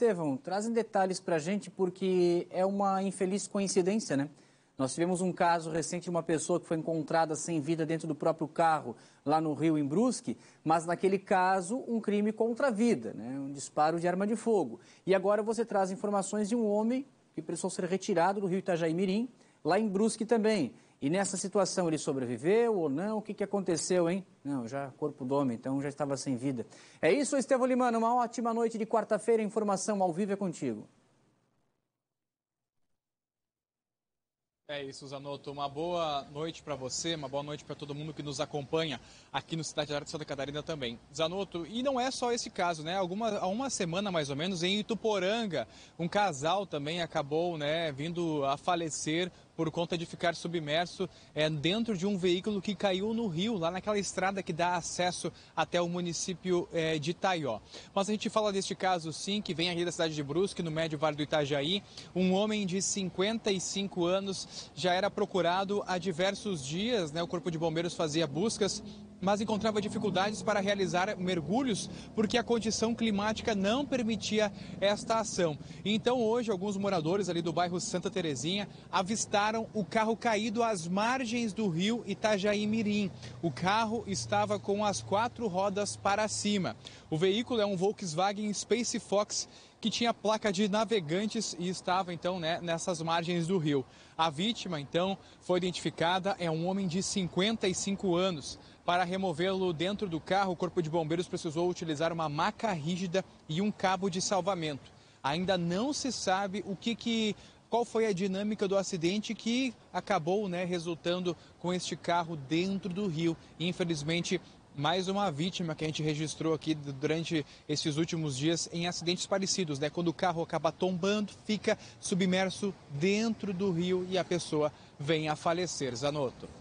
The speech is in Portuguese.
Estevão, trazem detalhes para a gente, porque é uma infeliz coincidência, né? Nós tivemos um caso recente de uma pessoa que foi encontrada sem vida dentro do próprio carro, lá no Rio, em Brusque, mas naquele caso, um crime contra a vida, né? um disparo de arma de fogo. E agora você traz informações de um homem que precisou ser retirado do Rio Itajaí Mirim, lá em Brusque também. E nessa situação ele sobreviveu ou não? O que, que aconteceu, hein? Não, já corpo do homem, então já estava sem vida. É isso, Estevão Limano. Uma ótima noite de quarta-feira. Informação ao vivo é contigo. É isso, Zanoto. Uma boa noite para você, uma boa noite para todo mundo que nos acompanha aqui no Cidade de Santa Catarina também. Zanoto, e não é só esse caso, né? Alguma, há uma semana mais ou menos, em Ituporanga, um casal também acabou né, vindo a falecer por conta de ficar submerso é, dentro de um veículo que caiu no rio, lá naquela estrada que dá acesso até o município é, de Itaió. Mas a gente fala deste caso sim, que vem aqui da cidade de Brusque, no médio Vale do Itajaí. Um homem de 55 anos já era procurado há diversos dias, né? O Corpo de Bombeiros fazia buscas mas encontrava dificuldades para realizar mergulhos porque a condição climática não permitia esta ação. Então hoje alguns moradores ali do bairro Santa Terezinha avistaram encontraram o carro caído às margens do rio Itajaí Mirim. O carro estava com as quatro rodas para cima. O veículo é um Volkswagen Space Fox que tinha placa de navegantes e estava então né, nessas margens do rio. A vítima então foi identificada é um homem de 55 anos. Para removê-lo dentro do carro, o corpo de bombeiros precisou utilizar uma maca rígida e um cabo de salvamento. Ainda não se sabe o que, que qual foi a dinâmica do acidente que acabou né, resultando com este carro dentro do rio. Infelizmente, mais uma vítima que a gente registrou aqui durante esses últimos dias em acidentes parecidos, né? Quando o carro acaba tombando, fica submerso dentro do rio e a pessoa vem a falecer. Zanotto.